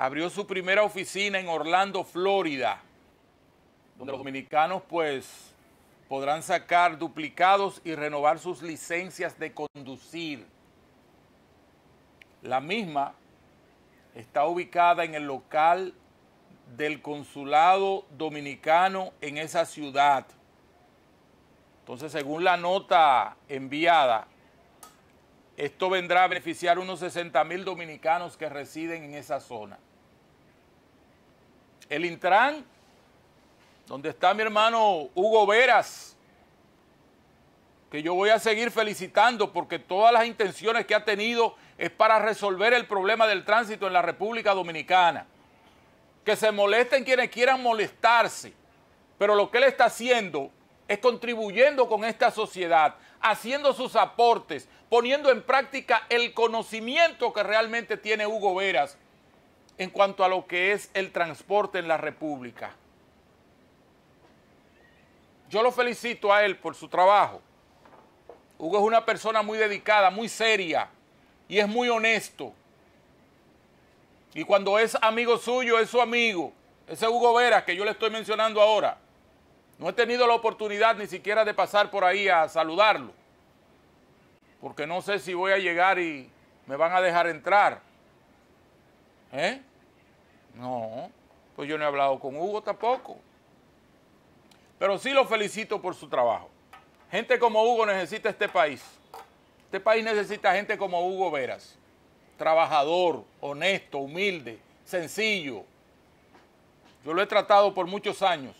abrió su primera oficina en Orlando, Florida, donde los dominicanos pues podrán sacar duplicados y renovar sus licencias de conducir. La misma está ubicada en el local del consulado dominicano en esa ciudad. Entonces, según la nota enviada, esto vendrá a beneficiar unos 60 mil dominicanos que residen en esa zona. El Intran, donde está mi hermano Hugo Veras, que yo voy a seguir felicitando porque todas las intenciones que ha tenido es para resolver el problema del tránsito en la República Dominicana. Que se molesten quienes quieran molestarse, pero lo que él está haciendo es contribuyendo con esta sociedad haciendo sus aportes, poniendo en práctica el conocimiento que realmente tiene Hugo Veras en cuanto a lo que es el transporte en la República. Yo lo felicito a él por su trabajo. Hugo es una persona muy dedicada, muy seria y es muy honesto. Y cuando es amigo suyo, es su amigo. Ese Hugo Veras que yo le estoy mencionando ahora. No he tenido la oportunidad ni siquiera de pasar por ahí a saludarlo, porque no sé si voy a llegar y me van a dejar entrar. ¿Eh? No, pues yo no he hablado con Hugo tampoco. Pero sí lo felicito por su trabajo. Gente como Hugo necesita este país. Este país necesita gente como Hugo Veras. Trabajador, honesto, humilde, sencillo. Yo lo he tratado por muchos años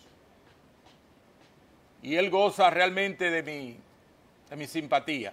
y él goza realmente de mi, de mi simpatía.